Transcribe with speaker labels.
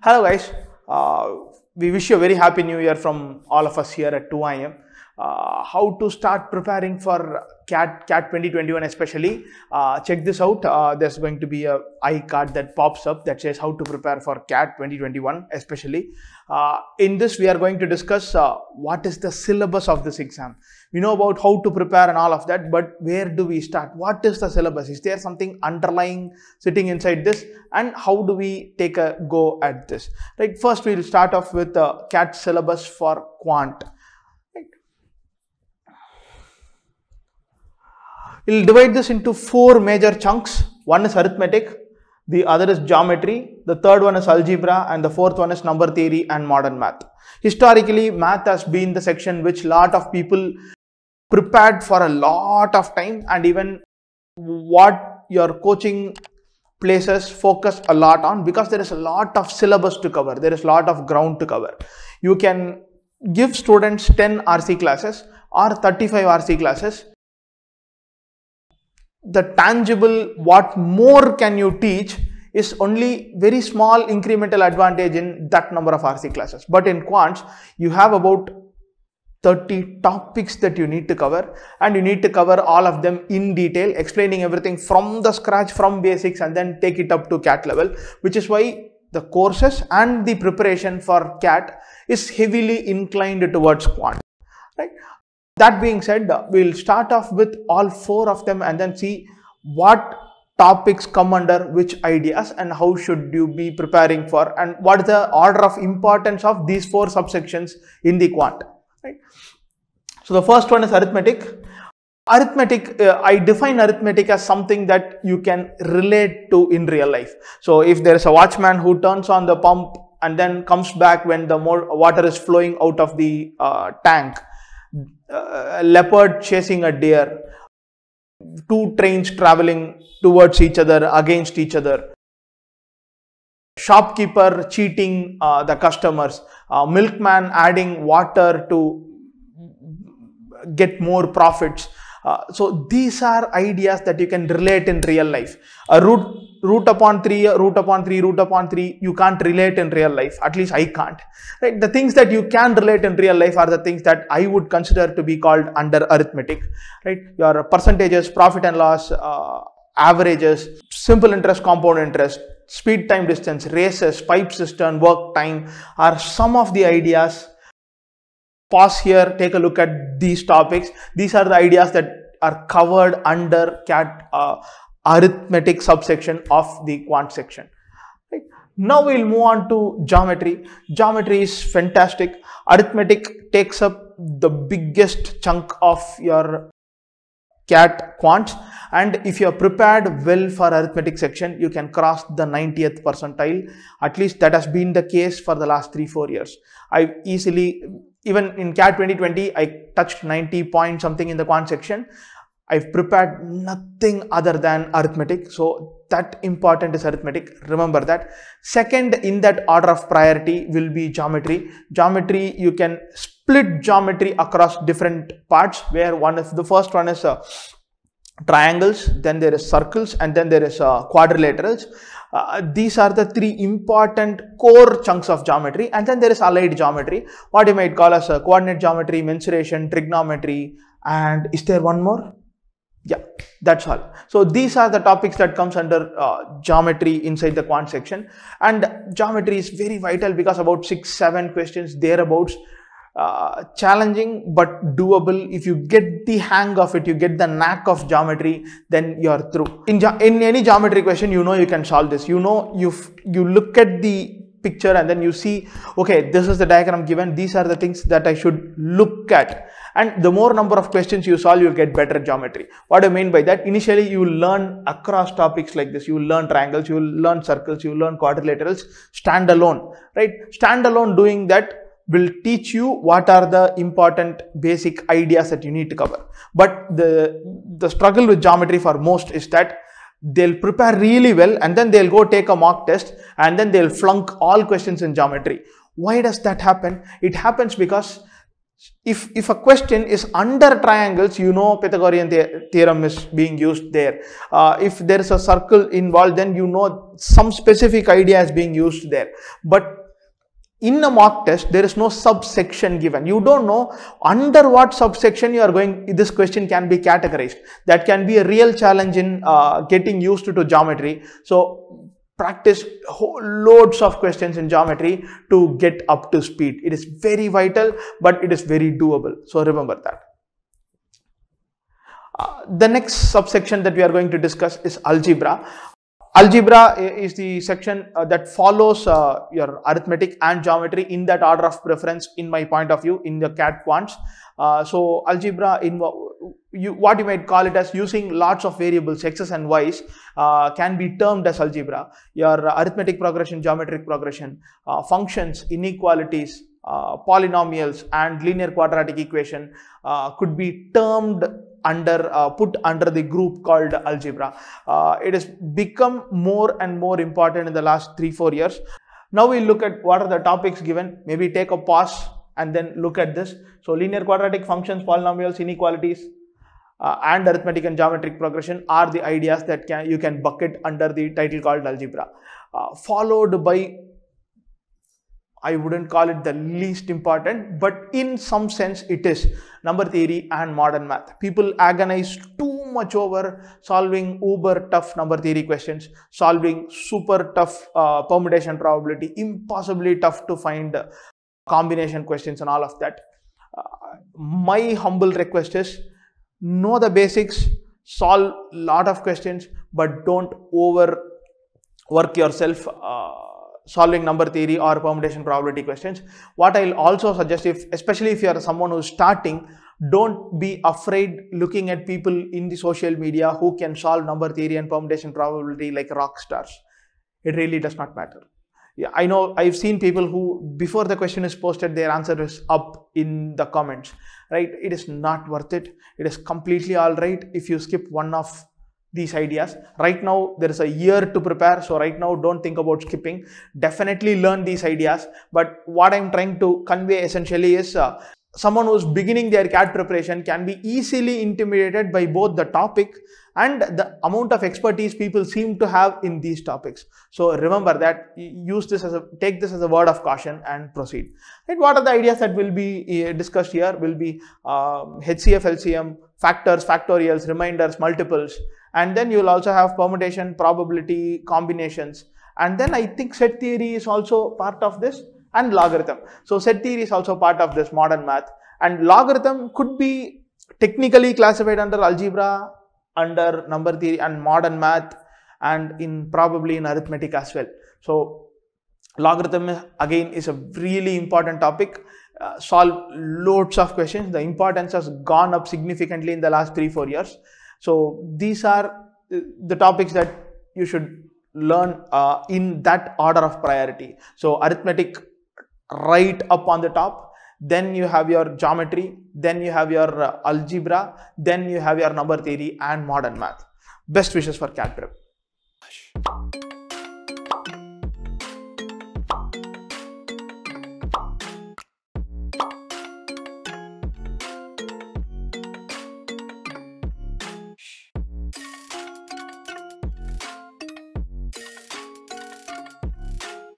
Speaker 1: Hello guys, uh, we wish you a very happy new year from all of us here at 2IM uh, how to start preparing for cat cat 2021 especially uh, check this out uh, there's going to be a iCard that pops up that says how to prepare for cat 2021 especially uh, in this we are going to discuss uh, what is the syllabus of this exam we know about how to prepare and all of that but where do we start what is the syllabus is there something underlying sitting inside this and how do we take a go at this right first we will start off with the cat syllabus for quant We'll divide this into four major chunks. One is arithmetic, the other is geometry, the third one is algebra and the fourth one is number theory and modern math. Historically, math has been the section which lot of people prepared for a lot of time and even what your coaching places focus a lot on because there is a lot of syllabus to cover. There is a lot of ground to cover. You can give students 10 RC classes or 35 RC classes the tangible, what more can you teach is only very small incremental advantage in that number of RC classes. But in quants, you have about 30 topics that you need to cover and you need to cover all of them in detail, explaining everything from the scratch, from basics and then take it up to CAT level, which is why the courses and the preparation for CAT is heavily inclined towards quant. Right? That being said, we'll start off with all four of them and then see what topics come under which ideas and how should you be preparing for and what is the order of importance of these four subsections in the quant. Right? So the first one is arithmetic. Arithmetic, uh, I define arithmetic as something that you can relate to in real life. So if there is a watchman who turns on the pump and then comes back when the more water is flowing out of the uh, tank a uh, leopard chasing a deer, two trains traveling towards each other, against each other, shopkeeper cheating uh, the customers, uh, milkman adding water to get more profits. Uh, so these are ideas that you can relate in real life. A root root upon 3, root upon 3, root upon 3, you can't relate in real life. At least I can't. Right? The things that you can relate in real life are the things that I would consider to be called under arithmetic. Right? Your percentages, profit and loss, uh, averages, simple interest, compound interest, speed time distance, races, pipe system, work time are some of the ideas. Pause here, take a look at these topics. These are the ideas that are covered under cat uh, arithmetic subsection of the quant section. Now we'll move on to geometry. Geometry is fantastic. Arithmetic takes up the biggest chunk of your cat quants and if you are prepared well for arithmetic section you can cross the 90th percentile at least that has been the case for the last 3-4 years. I easily even in cat 2020 I touched 90 point something in the quant section I've prepared nothing other than arithmetic. So that important is arithmetic. Remember that. Second in that order of priority will be geometry. Geometry, you can split geometry across different parts where one is, the first one is uh, triangles, then there is circles and then there is uh, quadrilaterals. Uh, these are the three important core chunks of geometry and then there is allied geometry. What you might call as uh, coordinate geometry, mensuration, trigonometry and is there one more? yeah that's all so these are the topics that comes under uh, geometry inside the quant section and geometry is very vital because about six seven questions thereabouts uh, challenging but doable if you get the hang of it you get the knack of geometry then you're through in, in any geometry question you know you can solve this you know you you look at the picture and then you see okay this is the diagram given these are the things that I should look at and the more number of questions you solve you'll get better geometry what I mean by that initially you will learn across topics like this you will learn triangles you will learn circles you will learn quadrilaterals standalone right standalone doing that will teach you what are the important basic ideas that you need to cover but the the struggle with geometry for most is that they'll prepare really well and then they'll go take a mock test and then they'll flunk all questions in geometry. Why does that happen? It happens because if, if a question is under triangles, you know Pythagorean the theorem is being used there. Uh, if there is a circle involved, then you know some specific idea is being used there. But in a mock test there is no subsection given you don't know under what subsection you are going this question can be categorized that can be a real challenge in uh, getting used to, to geometry so practice loads of questions in geometry to get up to speed it is very vital but it is very doable so remember that uh, the next subsection that we are going to discuss is algebra. Algebra is the section uh, that follows uh, your arithmetic and geometry in that order of preference in my point of view in the CAT quants. Uh, so algebra in you, what you might call it as using lots of variables x's and y's uh, can be termed as algebra. Your arithmetic progression, geometric progression, uh, functions, inequalities, uh, polynomials and linear quadratic equation could be termed under uh, put under the group called algebra uh, it has become more and more important in the last 3 4 years now we look at what are the topics given maybe take a pause and then look at this so linear quadratic functions polynomials inequalities uh, and arithmetic and geometric progression are the ideas that can, you can bucket under the title called algebra uh, followed by I wouldn't call it the least important, but in some sense it is number theory and modern math. People agonize too much over solving uber tough number theory questions, solving super tough uh, permutation probability, impossibly tough to find uh, combination questions and all of that. Uh, my humble request is know the basics, solve lot of questions, but don't over work yourself uh, solving number theory or permutation probability questions. What I'll also suggest if, especially if you are someone who's starting, don't be afraid looking at people in the social media who can solve number theory and permutation probability like rock stars. It really does not matter. I know I've seen people who before the question is posted, their answer is up in the comments, right? It is not worth it. It is completely all right if you skip one of these ideas. Right now, there is a year to prepare. So right now, don't think about skipping. Definitely learn these ideas. But what I'm trying to convey essentially is uh, someone who's beginning their CAT preparation can be easily intimidated by both the topic and the amount of expertise people seem to have in these topics. So remember that use this as a take this as a word of caution and proceed. And what are the ideas that will be eh, discussed here will be um, HCF, LCM, factors, factorials, reminders, multiples and then you will also have permutation, probability, combinations and then I think set theory is also part of this and logarithm. So set theory is also part of this modern math and logarithm could be technically classified under algebra, under number theory and modern math and in probably in arithmetic as well. So logarithm again is a really important topic. Uh, solve loads of questions. The importance has gone up significantly in the last three, four years. So these are uh, the topics that you should learn uh, in that order of priority. So arithmetic right up on the top then you have your geometry then you have your uh, algebra then you have your number theory and modern math best wishes for cat prep